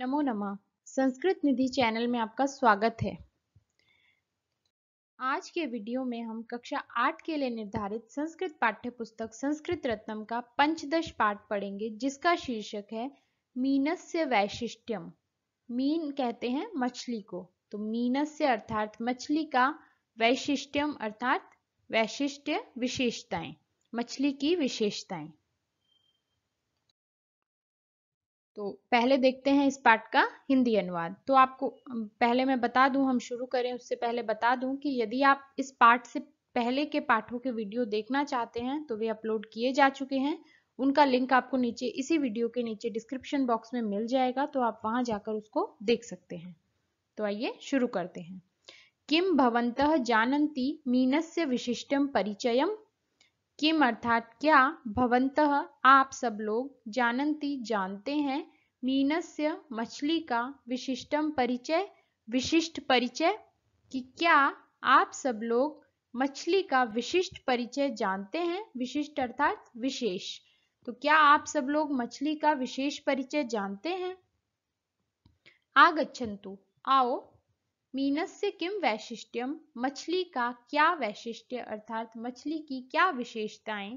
नमो नमः संस्कृत निधि चैनल में आपका स्वागत है आज के वीडियो में हम कक्षा आठ के लिए निर्धारित संस्कृत पाठ्य पुस्तक संस्कृत रत्नम का पंचदश पाठ पढ़ेंगे जिसका शीर्षक है मीनस्य वैशिष्ट्यम मीन कहते हैं मछली को तो मीनस्य अर्थात मछली का वैशिष्ट्यम अर्थात वैशिष्ट्य विशेषताएं मछली की विशेषताएं तो पहले देखते हैं इस पाठ का हिंदी अनुवाद तो आपको पहले मैं बता दूं हम शुरू करें उससे पहले बता दूं कि यदि आप इस पाठ से पहले के पाठों के वीडियो देखना चाहते हैं तो वे अपलोड किए जा चुके हैं उनका लिंक आपको नीचे इसी वीडियो के नीचे डिस्क्रिप्शन बॉक्स में मिल जाएगा तो आप वहां जाकर उसको देख सकते हैं तो आइए शुरू करते हैं किम भवंत जानती मीनस्य विशिष्टम परिचयम किम अर्थात क्या भवंत आप सब लोग जानती जानते हैं मीनस्य मछली का विशिष्टम परिचय विशिष्ट परिचय कि क्या आप सब लोग मछली का विशिष्ट परिचय जानते हैं विशिष्ट अर्थात विशेष तो क्या आप सब लोग मछली का विशेष परिचय जानते हैं आगछंतु आओ मीनस्य किम वैशिष्ट्यम मछली का क्या वैशिष्ट्य अर्थात मछली की क्या विशेषताएं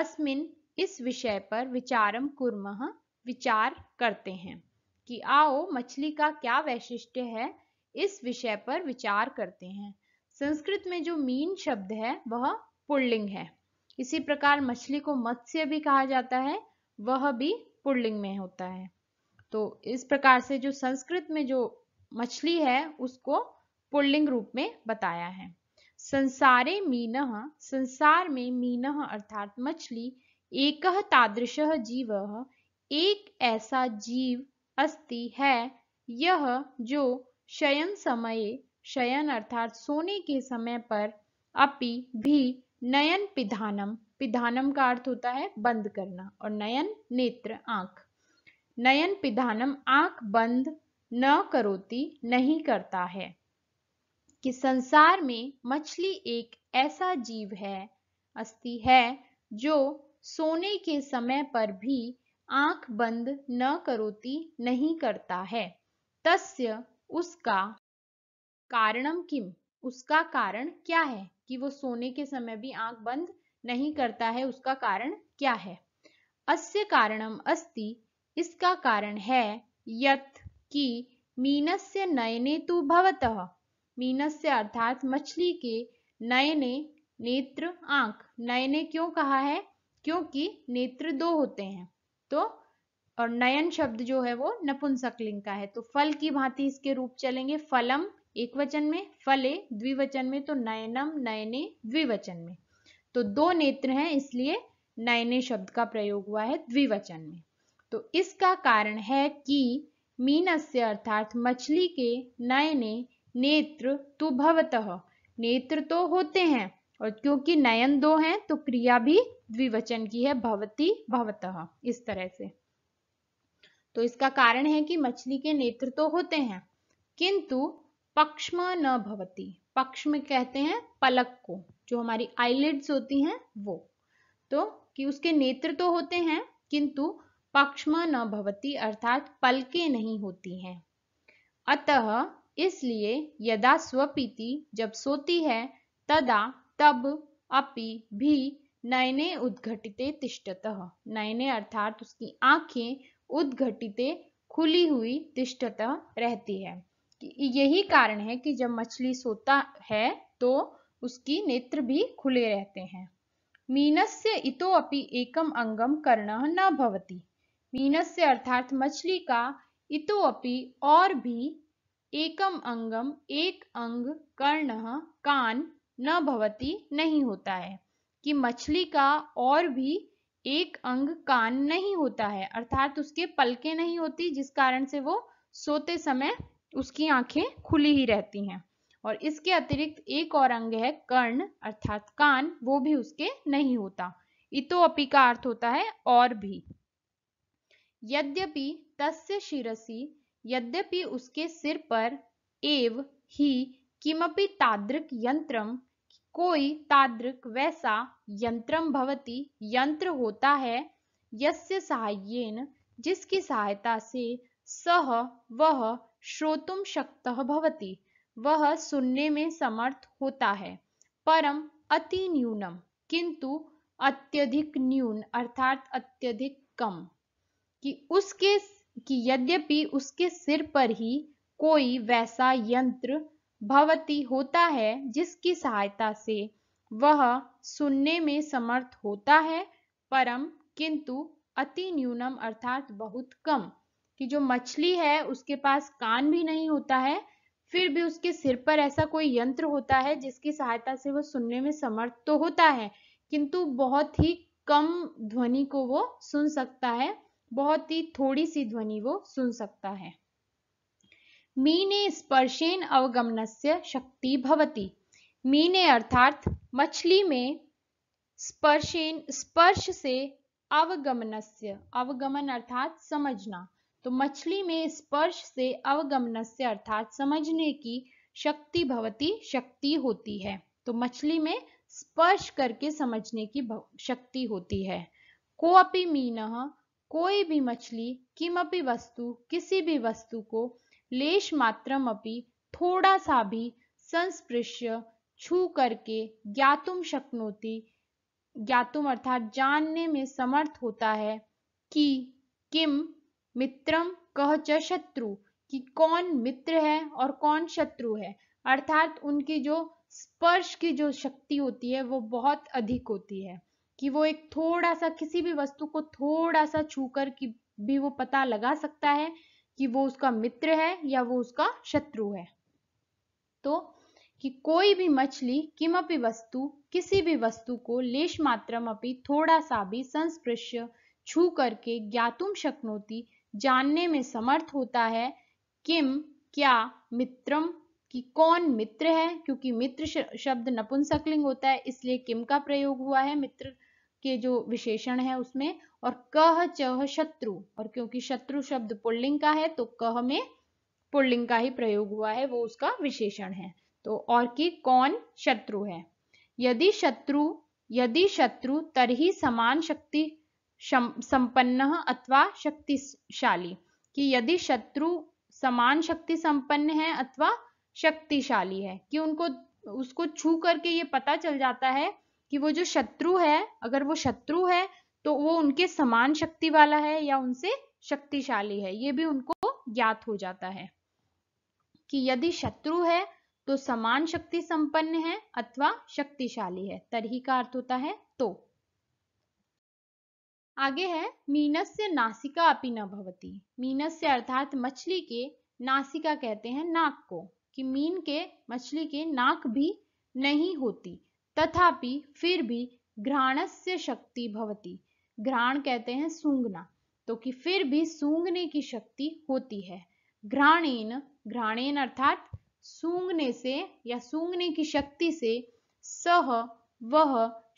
अस्मिन इस विषय पर विचारम कुर्मः विचार करते हैं कि आओ मछली का क्या वैशिष्ट्य है इस विषय पर विचार करते हैं संस्कृत में जो मीन शब्द है वह पुल्लिंग है इसी प्रकार मछली को मत्स्य भी कहा जाता है वह भी पुल्लिंग में होता है तो इस प्रकार से जो संस्कृत में जो मछली है उसको पुल्लिंग रूप में बताया है संसारे मीन संसार में मीन अर्थात मछली एक तादृश जीव एक ऐसा जीव अस्ति है यह जो शयन समय शयन अर्थात सोने के समय पर अपि भी नयन पिधानम पिधानम का अर्थ होता है बंद करना और नयन नेत्र आंख नयन पिधानम आंख बंद न करोती नहीं करता है कि संसार में मछली एक ऐसा जीव है अस्थि है जो सोने के समय पर भी आंख बंद न करोती नहीं करता है तस्य उसका कारणम किम उसका कारण क्या है कि वो सोने के समय भी आंख बंद नहीं करता है उसका कारण क्या है अस्य कारणम अस्ति इसका कारण है यत कि मीनस्य नयने तु भवतः मीनस्य अर्थात मछली के नयने नेत्र आंख नयने क्यों कहा है क्योंकि नेत्र दो होते हैं तो और नयन शब्द जो है वो नपुंसक लिंग का है तो फल की भांति इसके रूप चलेंगे फलम एक वचन में फले द्विवचन में तो नयनम नयने द्विवचन में तो दो नेत्र हैं इसलिए नयने शब्द का प्रयोग हुआ है द्विवचन में तो इसका कारण है कि मीनस्य अर्थात मछली के नयने नेत्र तो भवत नेत्र तो होते हैं और क्योंकि नयन दो हैं तो क्रिया भी द्विवचन की है भवती भवत इस तरह से तो इसका कारण है कि मछली के नेत्र तो होते हैं किंतु पक्षम न भवती में कहते हैं पलक को जो हमारी आईलिड्स होती हैं वो तो कि उसके नेत्र तो होते हैं किंतु पक्षम न भवती अर्थात पलके नहीं होती हैं अतः इसलिए यदा स्वपीति जब सोती है तदा तब अपि भी नयने उद्घटिते तिष्ठत नयने अर्थात उसकी आंखें उद्घटिते खुली हुई तिष्ठत रहती है यही कारण है कि जब मछली सोता है तो उसकी नेत्र भी खुले रहते हैं मीनस्य इतो अपि एकम अंगम कर्ण न भवती मीनस से अर्थात मछली का इतोपि और भी एकम अंगम एक अंग कर्ण कान न भवती नहीं होता है कि मछली का और भी एक अंग कान नहीं होता है अर्थात उसके पलके नहीं होती जिस कारण से वो सोते समय उसकी आंखें खुली ही रहती हैं और इसके अतिरिक्त एक और अंग है कर्ण अर्थात कान वो भी उसके नहीं होता इतो अपी का अर्थ होता है और भी यद्यपि तस्य शिरसि यद्यपि उसके सिर पर एव ही किमपि तादृक यंत्रम कोई तादृक वैसा यंत्रम भवति यंत्र होता है यस्य सहायेन जिसकी सहायता से सह वह श्रोतुम शक्त भवति वह सुनने में समर्थ होता है परम अति न्यूनम किंतु अत्यधिक न्यून अर्थात अत्यधिक कम कि उसके कि यद्यपि उसके सिर पर ही कोई वैसा यंत्र भवती होता है जिसकी सहायता से वह सुनने में समर्थ होता है परम किंतु अति न्यूनम अर्थात बहुत कम कि जो मछली है उसके पास कान भी नहीं होता है फिर भी उसके सिर पर ऐसा कोई यंत्र होता है जिसकी सहायता से वह सुनने में समर्थ तो होता है किंतु बहुत ही कम ध्वनि को वो सुन सकता है बहुत ही थोड़ी सी ध्वनि वो सुन सकता है मीने स्पर्शेन अवगमनस्य शक्ति भवती मीने अर्थात मछली में स्पर्शेन स्पर्श से अवगमनस्य अवगमन अर्थात समझना तो मछली में स्पर्श से अवगमनस्य अर्थात समझने की शक्ति भवती शक्ति होती है तो मछली में स्पर्श करके समझने की शक्ति होती है को अपनी मीन कोई भी मछली किमपि वस्तु किसी भी वस्तु को लेश अपि थोड़ा सा भी संस्पृश्य छू करके ज्ञातुम शक्नोति ज्ञातुम अर्थात जानने में समर्थ होता है कि किम मित्रम कह च शत्रु कि कौन मित्र है और कौन शत्रु है अर्थात उनकी जो स्पर्श की जो शक्ति होती है वो बहुत अधिक होती है कि वो एक थोड़ा सा किसी भी वस्तु को थोड़ा सा छूकर कि भी वो पता लगा सकता है कि वो उसका मित्र है या वो उसका शत्रु है तो कि कोई भी मछली किमपि वस्तु किसी भी वस्तु को लेश मात्रम अपि थोड़ा सा भी संस्पृश्य छू करके ज्ञातुम शक्नोति जानने में समर्थ होता है किम क्या मित्रम कि कौन मित्र है क्योंकि मित्र शब्द नपुंसकलिंग होता है इसलिए किम का प्रयोग हुआ है मित्र के जो विशेषण है उसमें और कह चह शत्रु और क्योंकि शत्रु शब्द पुल्लिंग का है तो कह में पुल्लिंग का ही प्रयोग हुआ है वो उसका विशेषण है तो और की कौन शत्रु है यदि शत्रु यदि शत्रु तरही समान शक्ति संपन्न अथवा शक्तिशाली कि यदि शत्रु समान शक्ति संपन्न है अथवा शक्तिशाली है कि उनको उसको छू करके ये पता चल जाता है कि वो जो शत्रु है अगर वो शत्रु है तो वो उनके समान शक्ति वाला है या उनसे शक्तिशाली है ये भी उनको ज्ञात हो जाता है कि यदि शत्रु है तो समान शक्ति संपन्न है अथवा शक्तिशाली है तरही का अर्थ होता है तो आगे है से नासिका अपी न भवती मीनस्य अर्थात मछली के नासिका कहते हैं नाक को कि मीन के मछली के नाक भी नहीं होती तथापि फिर भी घ्राणस्य शक्ति भवती घ्राण कहते हैं सूंघना तो कि फिर भी सूंघने की शक्ति होती है घ्राणेन घ्राणेन अर्थात सूंघने से या सूंघने की शक्ति से सह वह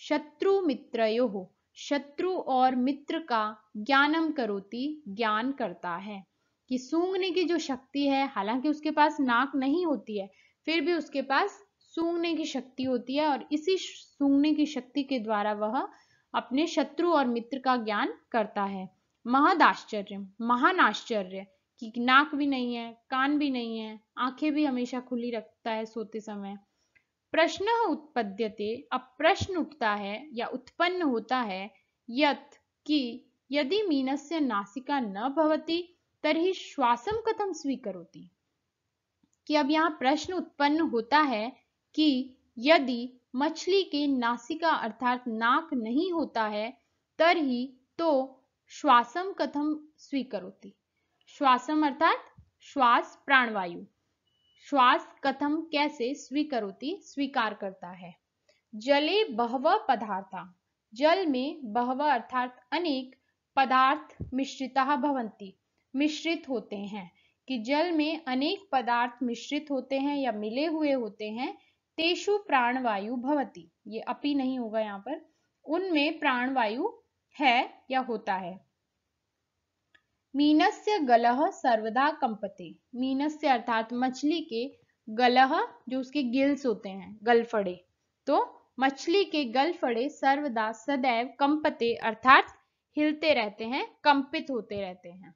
शत्रु मित्र हो शत्रु और मित्र का ज्ञानम करोती ज्ञान करता है कि सूंघने की जो शक्ति है हालांकि उसके पास नाक नहीं होती है फिर भी उसके पास सूंघने की शक्ति होती है और इसी सूंघने की शक्ति के द्वारा वह अपने शत्रु और मित्र का ज्ञान करता है महद आश्चर्य महान आश्चर्य कि नाक भी नहीं है कान भी नहीं है आंखें भी हमेशा खुली रखता है सोते समय प्रश्न उत्पद्यते अब प्रश्न उठता है या उत्पन्न होता है यत कि यदि मीनस्य नासिका न भवती तरी श्वासम कथम स्वीकरोती कि अब यहाँ प्रश्न उत्पन्न होता है कि यदि मछली के नासिका अर्थात नाक नहीं होता है तरी तो श्वासम कथम स्वीकरोति श्वासम अर्थात श्वास प्राणवायु श्वास कथम कैसे स्वीकरोति स्वीकार करता है जले बहव पदार्थ जल में बहव अर्थात अनेक पदार्थ मिश्रिता भवंती मिश्रित होते हैं कि जल में अनेक पदार्थ मिश्रित होते हैं या मिले हुए होते हैं तेषु प्राणवायु भवती ये अपी नहीं होगा यहाँ पर उनमें प्राणवायु है या होता है मीनस्य गलह सर्वदा कंपते मीनस्य अर्थात मछली के गलह जो उसके गिल्स होते हैं गलफड़े तो मछली के गलफड़े सर्वदा सदैव कंपते अर्थात हिलते रहते हैं कंपित होते रहते हैं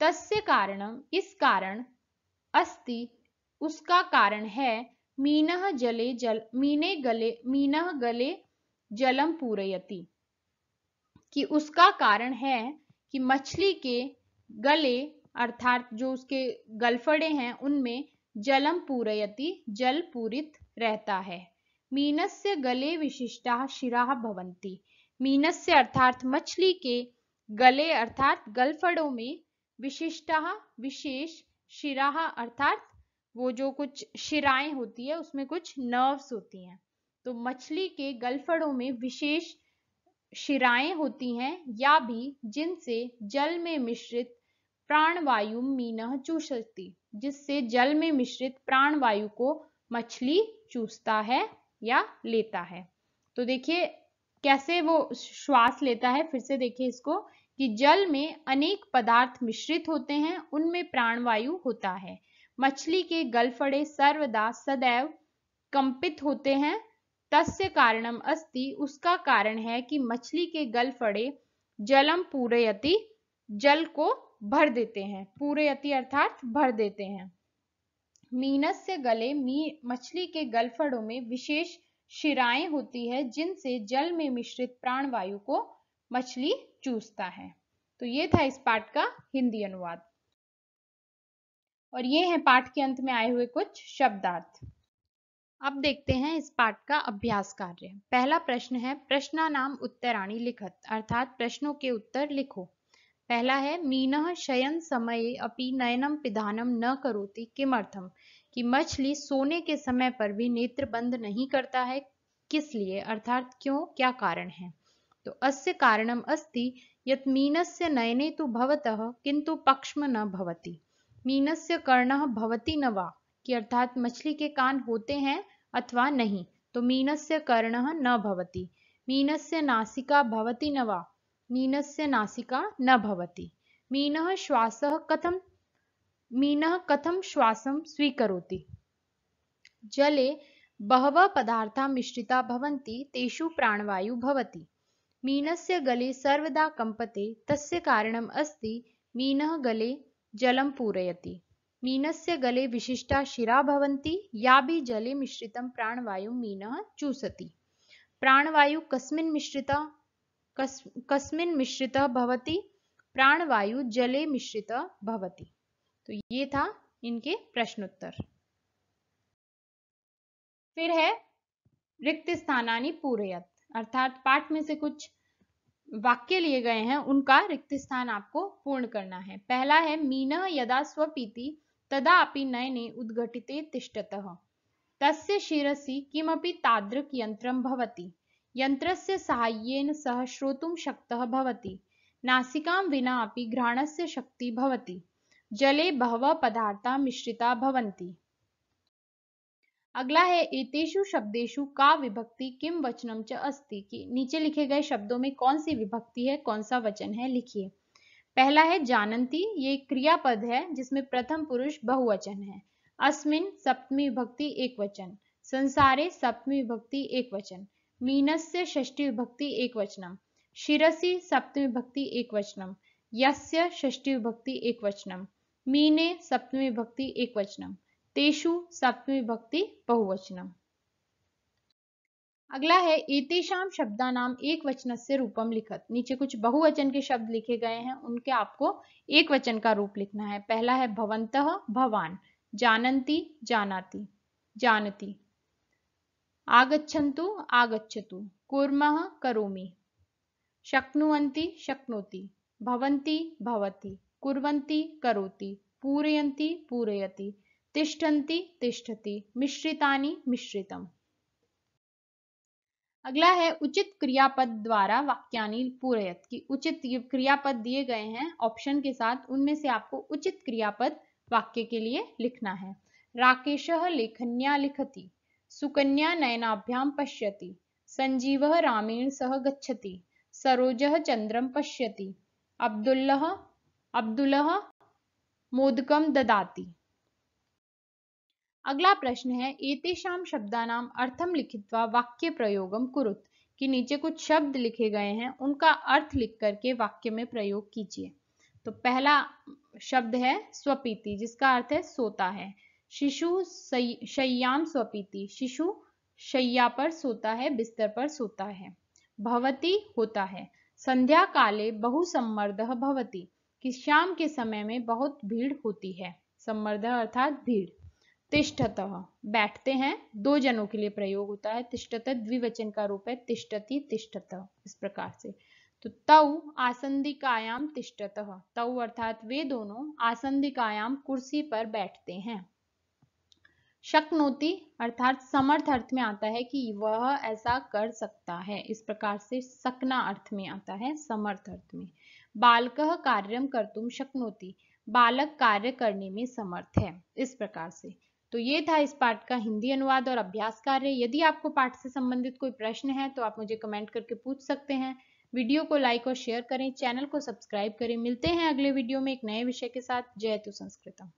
तस्य कारण इस कारण अस्ति उसका कारण है मीनः जले जल मीने गले मीनः गले जलम पूरयति कि उसका कारण है कि मछली के गले अर्थात जो उसके गलफड़े हैं उनमें जलम पूरयति जल पूरित रहता है मीनस्य गले विशिष्टा शिरा भवंती मीनस्य अर्थात मछली के गले अर्थात गलफड़ों में विशिष्टा विशेष शिरा अर्थात वो जो कुछ शिराएं होती है उसमें कुछ नर्व्स होती हैं तो मछली के गलफड़ों में विशेष शिराएं होती हैं या भी जिनसे जल में मिश्रित प्राणवायु मीन चूस सकती जिससे जल में मिश्रित प्राणवायु को मछली चूसता है या लेता है तो देखिए कैसे वो श्वास लेता है फिर से देखिए इसको कि जल में अनेक पदार्थ मिश्रित होते हैं उनमें प्राणवायु होता है मछली के गलफड़े सर्वदा सदैव कंपित होते हैं तस्य कारणम अस्ति उसका कारण है कि मछली के गलफड़े जलम पूरयति जल को भर देते हैं पूरयति अर्थात भर देते हैं मीनस्य गले मी मछली के गलफड़ों में विशेष शिराएं होती है जिनसे जल में मिश्रित प्राणवायु को मछली चूसता है तो ये था इस पाठ का हिंदी अनुवाद और ये है पाठ के अंत में आए हुए कुछ शब्दार्थ अब देखते हैं इस पाठ का अभ्यास कार्य पहला प्रश्न है प्रश्न नाम उत्तराणी लिखत अर्थात प्रश्नों के उत्तर लिखो पहला है मीन शयन समय अपि नयनम पिधानम न करोति किमर्थम कि मछली सोने के समय पर भी नेत्र बंद नहीं करता है किस लिए अर्थात क्यों क्या कारण है तो अस्य कारणम अस्ति यत मीनस्य नयने तो भवत किंतु पक्ष्म न भवती मीनस्य कर्ण भवती न वा कि अर्थात मछली के कान होते हैं अथवा नहीं तो मीनस्य कर्ण न भवती मीनस्य नासिका भवती न वा मीनस्य नासिका न भवती मीन श्वास कथम मीन कथम श्वास स्वीकरोति जले बहव पदार्था मिश्रिता भवन्ति तेषु प्राणवायु भवति मीनस्य गले सर्वदा कंपते तस्य कारणम अस्ति मीन गले जलं मीन मीनस्य गले विशिष्टा शिरा भवन्ति या भी जले मिश्रितं प्राणवायु मीन चूसति प्राणवायु कस्मिन् मिश्रित कस, कस्मिन् मिश्रित भवति प्राणवायु जले मिश्रित भवति तो ये था इनके प्रश्नोत्तर फिर है रिक्त स्थानानि पूरयत अर्थात पाठ में से कुछ वाक्य लिए गए हैं उनका रिक्त स्थान आपको पूर्ण करना है पहला है मीन यदा स्वपीति तदा अपि नयने उद्घटिते तिष्ठतः तस्य शिरसि किमपि तादृक यन्त्रं भवति यन्त्रस्य सह श्रोतुं शक्तः भवति नासिकां विना अपि घ्राणस्य शक्ति भवति जले बहवः पदार्थ मिश्रिता भवन्ति अगला है एतेशु शब्देशु का विभक्ति किम वचनम च अस्ति कि नीचे लिखे गए शब्दों में कौन सी विभक्ति है कौन सा वचन है लिखिए पहला है जानंती ये क्रियापद है जिसमें प्रथम पुरुष बहुवचन है अस्मिन सप्तमी विभक्ति एक वचन संसारे सप्तमी विभक्ति एक वचन मीनस्य षष्ठी विभक्ति एक वचनम शिरसी सप्तमी विभक्ति एक वचनम यस्य षष्ठी विभक्ति एक वचनम मीने सप्तमी विभक्ति एक वचनम तेषु सप्तमी भक्ति बहुवचनम अगला है एतेशाम शब्दा नाम एक वचन से रूपम लिखत नीचे कुछ बहुवचन के शब्द लिखे गए हैं उनके आपको एक वचन का रूप लिखना है पहला है भवंत भवान जानती जानाती जानती आगछंतु आगछतु कूर्म करोमी शक्नुवंती शक्नोती भवंती भवती कुरंती करोती पूरयंती पूरयती तिष्ठन्ति तिष्ठति मिश्रितानि मिश्रितम् अगला है उचित क्रियापद द्वारा वाक्यानि पूरयत कि उचित क्रियापद दिए गए हैं ऑप्शन के साथ उनमें से आपको उचित क्रियापद वाक्य के लिए लिखना है राकेश लेखन्या लिखती सुकन्या नयनाभ्याम पश्यति संजीव रामेण सह गच्छति सरोज चंद्रम पश्यति अब्दुल्लह अब्दुल्लह मोदकम ददाती अगला प्रश्न है एतेषाम शब्दानाम अर्थम लिखित्वा वाक्य प्रयोगम कुरुत कि नीचे कुछ शब्द लिखे गए हैं उनका अर्थ लिख करके वाक्य में प्रयोग कीजिए तो पहला शब्द है स्वपीति जिसका अर्थ है सोता है शिशु शय्याम स्वपीति शिशु शैया पर सोता है बिस्तर पर सोता है भवती होता है संध्या काले बहु सम्मर्द भवती कि शाम के समय में बहुत भीड़ होती है सम्मर्द अर्थात भीड़ तिष्ठत बैठते हैं दो जनों के लिए प्रयोग होता है तिष्ठत द्विवचन का रूप है तिष्ठति तिष्ठत इस प्रकार से तो तव आसंधिकायाम तिष्ठत तव अर्थात वे दोनों आसंधिकायाम कुर्सी पर बैठते हैं शक्नोति अर्थात समर्थ अर्थ में आता है कि वह ऐसा कर सकता है इस प्रकार से सकना अर्थ में आता है समर्थ अर्थ में बालक कार्यम कर तुम शक्नोति बालक कार्य करने में समर्थ है इस प्रकार से तो ये था इस पाठ का हिंदी अनुवाद और अभ्यास कार्य यदि आपको पाठ से संबंधित कोई प्रश्न है तो आप मुझे कमेंट करके पूछ सकते हैं वीडियो को लाइक और शेयर करें चैनल को सब्सक्राइब करें मिलते हैं अगले वीडियो में एक नए विषय के साथ जय तु संस्कृतम